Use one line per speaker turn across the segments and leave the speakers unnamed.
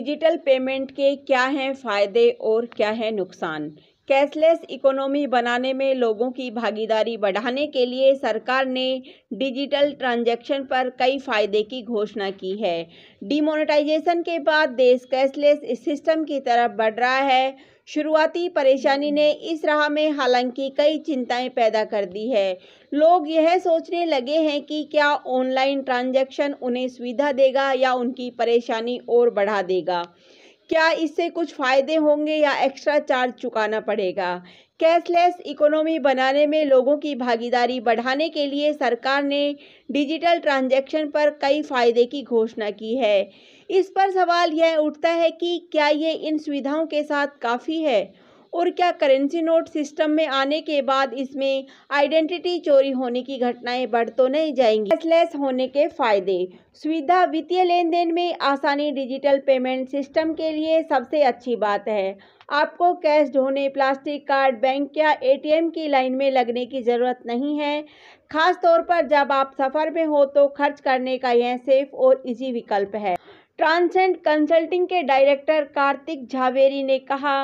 digital payment के क्या हैं फायदे और क्या है नुकसान कैशलेस इकोनॉमी बनाने में लोगों की भागीदारी बढ़ाने के लिए सरकार ने डिजिटल ट्रांजैक्शन पर कई फायदे की घोषणा की है डिमोनेटाइजेशन के बाद देश कैशलेस सिस्टम की तरफ बढ़ रहा है शुरुआती परेशानी ने इस राह में हालांकि कई चिंताएं पैदा कर दी है लोग यह सोचने लगे हैं कि क्या ऑनलाइन ट्रांजैक्शन उन्हें सुविधा देगा या उनकी परेशानी और बढ़ा देगा क्या इससे कुछ फ़ायदे होंगे या एक्स्ट्रा चार्ज चुकाना पड़ेगा कैशलेस इकोनॉमी बनाने में लोगों की भागीदारी बढ़ाने के लिए सरकार ने डिजिटल ट्रांजैक्शन पर कई फ़ायदे की घोषणा की है इस पर सवाल यह उठता है कि क्या ये इन सुविधाओं के साथ काफ़ी है और क्या करेंसी नोट सिस्टम में आने के बाद इसमें आइडेंटिटी चोरी होने की घटनाएं बढ़ तो नहीं जाएंगी कैशलेस होने के फायदे सुविधा वित्तीय लेन देन में आसानी डिजिटल पेमेंट सिस्टम के लिए सबसे अच्छी बात है आपको कैश ढोने प्लास्टिक कार्ड बैंक या एटीएम की लाइन में लगने की ज़रूरत नहीं है खास तौर पर जब आप सफ़र में हो तो खर्च करने का यह सेफ और इजी विकल्प है ट्रांसेंड कंसल्टिंग के डायरेक्टर कार्तिक झावेरी ने कहा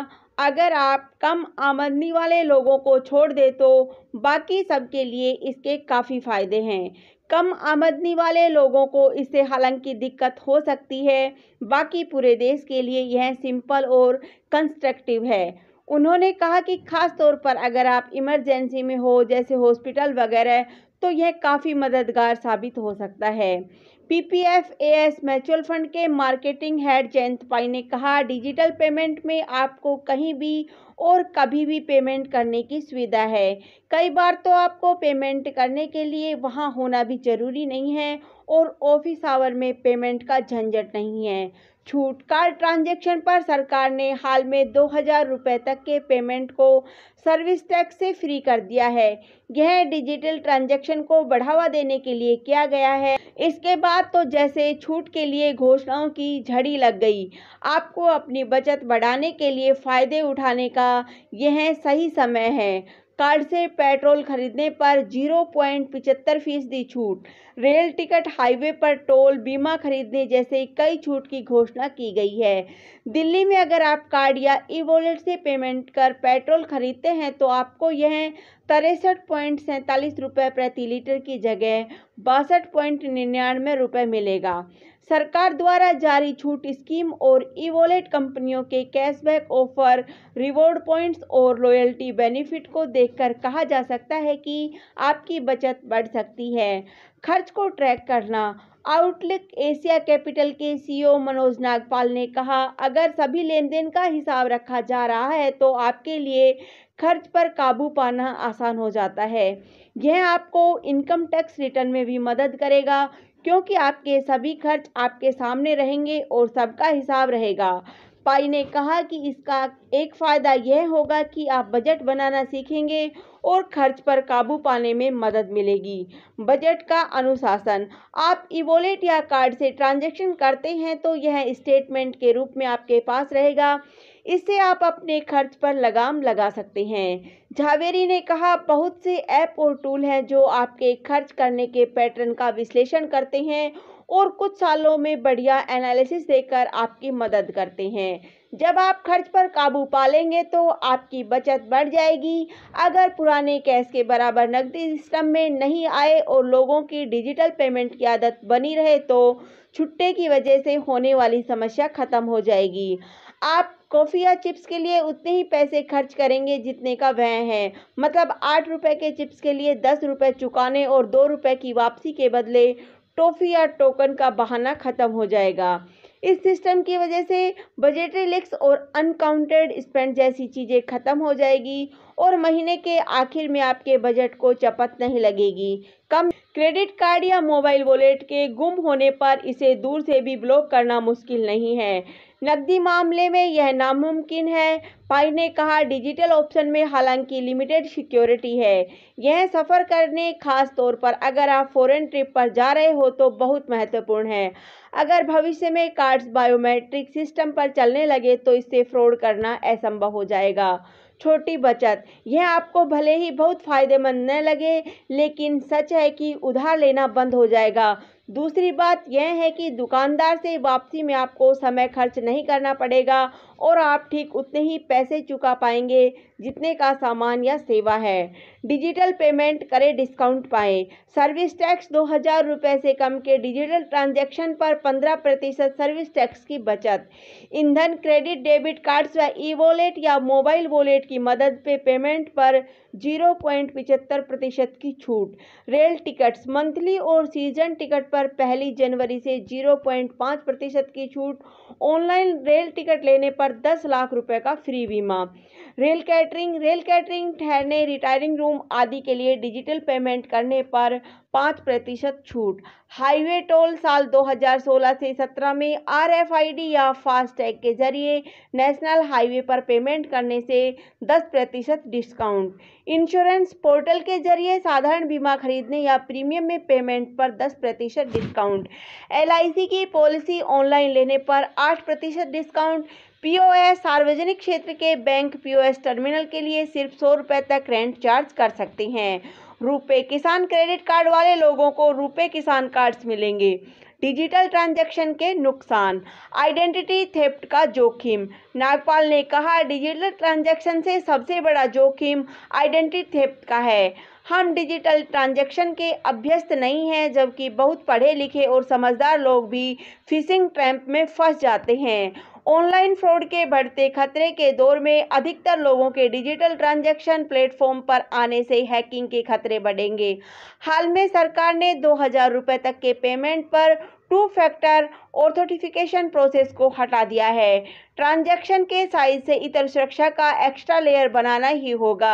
अगर आप कम आमदनी वाले लोगों को छोड़ दे तो बाकी सबके लिए इसके काफ़ी फ़ायदे हैं कम आमदनी वाले लोगों को इससे हालांकि दिक्कत हो सकती है बाकी पूरे देश के लिए यह सिंपल और कंस्ट्रक्टिव है उन्होंने कहा कि ख़ास तौर पर अगर आप इमरजेंसी में हो जैसे हॉस्पिटल वगैरह तो यह काफ़ी मददगार साबित हो सकता है पीपीएफ एएस म्यूचुअल फंड के मार्केटिंग हेड जयंत पाई ने कहा डिजिटल पेमेंट में आपको कहीं भी और कभी भी पेमेंट करने की सुविधा है कई बार तो आपको पेमेंट करने के लिए वहां होना भी ज़रूरी नहीं है और ऑफिस आवर में पेमेंट का झंझट नहीं है छूट कार्ड ट्रांजैक्शन पर सरकार ने हाल में दो हजार रुपये तक के पेमेंट को सर्विस टैक्स से फ्री कर दिया है यह डिजिटल ट्रांजैक्शन को बढ़ावा देने के लिए किया गया है इसके बाद तो जैसे छूट के लिए घोषणाओं की झड़ी लग गई आपको अपनी बचत बढ़ाने के लिए फ़ायदे उठाने का यह सही समय है कार्ड से पेट्रोल खरीदने पर जीरो पॉइंट पिचहत्तर फीसदी छूट रेल टिकट हाईवे पर टोल बीमा खरीदने जैसे कई छूट की घोषणा की गई है दिल्ली में अगर आप कार्ड या ई वॉलेट से पेमेंट कर पेट्रोल खरीदते हैं तो आपको यह तिरसठ पॉइंट सैंतालीस रुपये प्रति लीटर की जगह बासठ पॉइंट निन्यानवे रुपये मिलेगा सरकार द्वारा जारी छूट स्कीम और ई वॉलेट कंपनियों के कैशबैक ऑफर रिवॉर्ड पॉइंट्स और लॉयल्टी बेनिफिट को देखकर कहा जा सकता है कि आपकी बचत बढ़ सकती है खर्च को ट्रैक करना आउटलुक एशिया कैपिटल के सीईओ e मनोज नागपाल ने कहा अगर सभी लेन देन का हिसाब रखा जा रहा है तो आपके लिए खर्च पर काबू पाना आसान हो जाता है यह आपको इनकम टैक्स रिटर्न में भी मदद करेगा क्योंकि आपके सभी खर्च आपके सामने रहेंगे और सबका हिसाब रहेगा पाई ने कहा कि इसका एक फ़ायदा यह होगा कि आप बजट बनाना सीखेंगे और खर्च पर काबू पाने में मदद मिलेगी बजट का अनुशासन आप ई वॉलेट या कार्ड से ट्रांजैक्शन करते हैं तो यह स्टेटमेंट के रूप में आपके पास रहेगा इससे आप अपने खर्च पर लगाम लगा सकते हैं झावेरी ने कहा बहुत से ऐप और टूल हैं जो आपके खर्च करने के पैटर्न का विश्लेषण करते हैं और कुछ सालों में बढ़िया एनालिसिस देकर आपकी मदद करते हैं जब आप खर्च पर काबू पालेंगे तो आपकी बचत बढ़ जाएगी अगर पुराने कैश के बराबर नकदी सिस्टम में नहीं आए और लोगों की डिजिटल पेमेंट की आदत बनी रहे तो छुट्टे की वजह से होने वाली समस्या खत्म हो जाएगी आप कॉफ़ी या चिप्स के लिए उतने ही पैसे खर्च करेंगे जितने का वह है मतलब आठ रुपए के चिप्स के लिए दस रुपए चुकाने और दो रुपए की वापसी के बदले टॉफ़ी या टोकन का बहाना ख़त्म हो जाएगा इस सिस्टम की वजह से बजटरी लिक्स और अनकाउंटेड स्पेंड जैसी चीज़ें ख़त्म हो जाएगी और महीने के आखिर में आपके बजट को चपत नहीं लगेगी कम क्रेडिट कार्ड या मोबाइल वॉलेट के गुम होने पर इसे दूर से भी ब्लॉक करना मुश्किल नहीं है नकदी मामले में यह नामुमकिन है पाई ने कहा डिजिटल ऑप्शन में हालांकि लिमिटेड सिक्योरिटी है यह सफ़र करने खास तौर पर अगर आप फॉरेन ट्रिप पर जा रहे हो तो बहुत महत्वपूर्ण है अगर भविष्य में कार्ड्स बायोमेट्रिक सिस्टम पर चलने लगे तो इससे फ्रॉड करना असंभव हो जाएगा छोटी बचत यह आपको भले ही बहुत फ़ायदेमंद न लगे लेकिन सच है कि उधार लेना बंद हो जाएगा दूसरी बात यह है कि दुकानदार से वापसी में आपको समय खर्च नहीं करना पड़ेगा और आप ठीक उतने ही पैसे चुका पाएंगे जितने का सामान या सेवा है डिजिटल पेमेंट करें डिस्काउंट पाएं सर्विस टैक्स दो हज़ार रुपये से कम के डिजिटल ट्रांजैक्शन पर पंद्रह प्रतिशत सर्विस टैक्स की बचत ईंधन क्रेडिट डेबिट कार्ड्स व ई वॉलेट या मोबाइल वॉलेट की मदद पे पेमेंट पर जीरो पॉइंट प्रतिशत की छूट रेल टिकट्स मंथली और सीजन टिकट पर पर पहली जनवरी से 0.5 प्रतिशत की छूट ऑनलाइन रेल टिकट लेने पर 10 लाख रुपए का फ्री बीमा रेल कैटरिंग रेल कैटरिंग ठहरने रिटायरिंग रूम आदि के लिए डिजिटल पेमेंट करने पर पाँच प्रतिशत छूट हाईवे टोल साल 2016 से 17 में आरएफआईडी या फास्टैग के जरिए नेशनल हाईवे पर पेमेंट करने से 10 प्रतिशत डिस्काउंट इंश्योरेंस पोर्टल के जरिए साधारण बीमा खरीदने या प्रीमियम में पेमेंट पर 10 प्रतिशत डिस्काउंट एल की पॉलिसी ऑनलाइन लेने पर 8 प्रतिशत डिस्काउंट पीओएस सार्वजनिक क्षेत्र के बैंक पीओएस टर्मिनल के लिए सिर्फ सौ रुपये तक रेंट चार्ज कर सकते हैं रुपए किसान क्रेडिट कार्ड वाले लोगों को रुपए किसान कार्ड्स मिलेंगे डिजिटल ट्रांजैक्शन के नुकसान आइडेंटिटी थेफ्ट का जोखिम नागपाल ने कहा डिजिटल ट्रांजैक्शन से सबसे बड़ा जोखिम आइडेंटिटी थेफ्ट का है हम डिजिटल ट्रांजैक्शन के अभ्यस्त नहीं हैं जबकि बहुत पढ़े लिखे और समझदार लोग भी फिशिंग ट्रैम्प में फंस जाते हैं ऑनलाइन फ्रॉड के बढ़ते खतरे के दौर में अधिकतर लोगों के डिजिटल ट्रांजैक्शन प्लेटफॉर्म पर आने से हैकिंग के खतरे बढ़ेंगे हाल में सरकार ने दो हजार रुपये तक के पेमेंट पर टू फैक्टर ऑथोटिफिकेशन प्रोसेस को हटा दिया है ट्रांजैक्शन के साइज से इतर सुरक्षा का एक्स्ट्रा लेयर बनाना ही होगा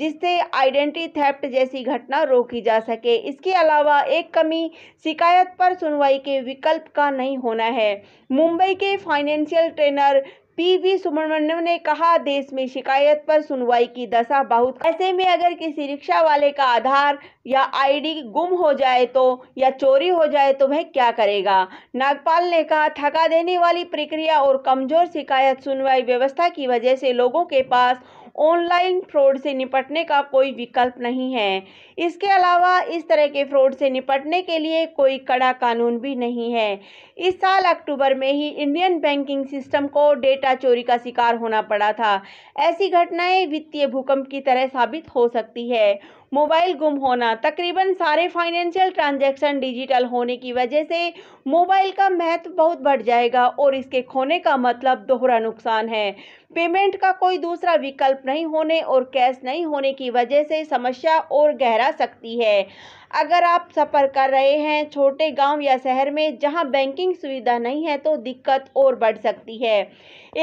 जिससे आइडेंटी थेफ्ट जैसी घटना रोकी जा सके इसके अलावा एक कमी शिकायत पर सुनवाई के विकल्प का नहीं होना है मुंबई के फाइनेंशियल ट्रेनर पीवी सुब्रमण्यम ने कहा देश में शिकायत पर सुनवाई की दशा बहुत ऐसे में अगर किसी रिक्शा वाले का आधार या आईडी गुम हो जाए तो या चोरी हो जाए तो वह क्या करेगा नागपाल ने कहा थका देने वाली प्रक्रिया और कमजोर शिकायत सुनवाई व्यवस्था की वजह से लोगों के पास ऑनलाइन फ्रॉड से निपटने का कोई विकल्प नहीं है इसके अलावा इस तरह के फ्रॉड से निपटने के लिए कोई कड़ा कानून भी नहीं है इस साल अक्टूबर में ही इंडियन बैंकिंग सिस्टम को डेटा चोरी का शिकार होना पड़ा था ऐसी घटनाएं वित्तीय भूकंप की तरह साबित हो सकती है मोबाइल गुम होना तकरीबन सारे फाइनेंशियल ट्रांजैक्शन डिजिटल होने की वजह से मोबाइल का महत्व बहुत बढ़ जाएगा और इसके खोने का मतलब दोहरा नुकसान है पेमेंट का कोई दूसरा विकल्प नहीं होने और कैश नहीं होने की वजह से समस्या और गहरा सकती है अगर आप सफ़र कर रहे हैं छोटे गांव या शहर में जहां बैंकिंग सुविधा नहीं है तो दिक्कत और बढ़ सकती है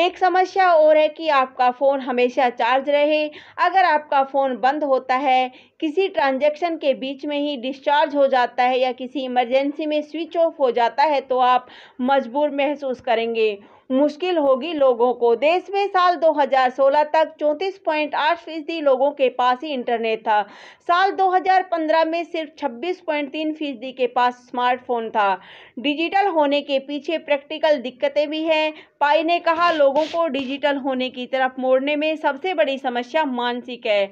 एक समस्या और है कि आपका फ़ोन हमेशा चार्ज रहे अगर आपका फ़ोन बंद होता है किसी ट्रांजैक्शन के बीच में ही डिस्चार्ज हो जाता है या किसी इमरजेंसी में स्विच ऑफ हो जाता है तो आप मजबूर महसूस करेंगे मुश्किल होगी लोगों को देश में साल 2016 तक 34.8 फीसदी लोगों के पास ही इंटरनेट था साल 2015 में सिर्फ 26.3 फीसदी के पास स्मार्टफोन था डिजिटल होने के पीछे प्रैक्टिकल दिक्कतें भी हैं पाई ने कहा लोगों को डिजिटल होने की तरफ मोड़ने में सबसे बड़ी समस्या मानसिक है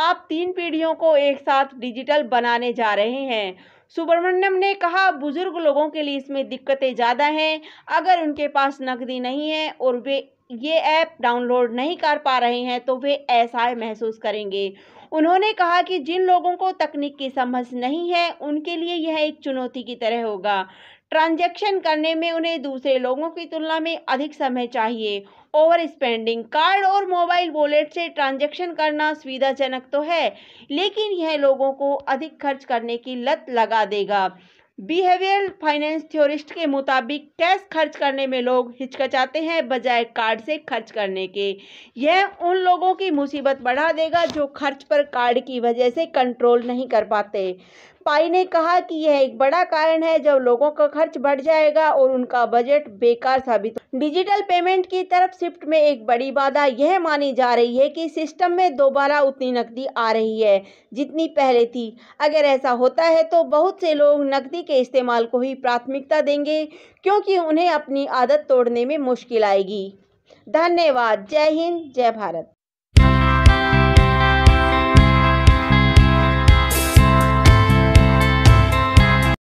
आप तीन पीढ़ियों को एक साथ डिजिटल बनाने जा रहे हैं सुब्रमण्यम ने कहा बुजुर्ग लोगों के लिए इसमें दिक्कतें ज़्यादा हैं अगर उनके पास नकदी नहीं है और वे ये ऐप डाउनलोड नहीं कर पा रहे हैं तो वे ऐसा महसूस करेंगे उन्होंने कहा कि जिन लोगों को तकनीक की समझ नहीं है उनके लिए यह एक चुनौती की तरह होगा ट्रांजैक्शन करने में उन्हें दूसरे लोगों की तुलना में अधिक समय चाहिए ओवर स्पेंडिंग कार्ड और मोबाइल वॉलेट से ट्रांजैक्शन करना सुविधाजनक तो है लेकिन यह लोगों को अधिक खर्च करने की लत लगा देगा बिहेवियर फाइनेंस थ्योरिस्ट के मुताबिक कैश खर्च करने में लोग हिचकचाते हैं बजाय कार्ड से खर्च करने के यह उन लोगों की मुसीबत बढ़ा देगा जो खर्च पर कार्ड की वजह से कंट्रोल नहीं कर पाते पाई ने कहा कि यह एक बड़ा कारण है जब लोगों का खर्च बढ़ जाएगा और उनका बजट बेकार साबित डिजिटल पेमेंट की तरफ शिफ्ट में एक बड़ी बाधा यह मानी जा रही है कि सिस्टम में दोबारा उतनी नकदी आ रही है जितनी पहले थी अगर ऐसा होता है तो बहुत से लोग नकदी के इस्तेमाल को ही प्राथमिकता देंगे क्योंकि उन्हें अपनी आदत तोड़ने में मुश्किल आएगी धन्यवाद जय हिंद जय भारत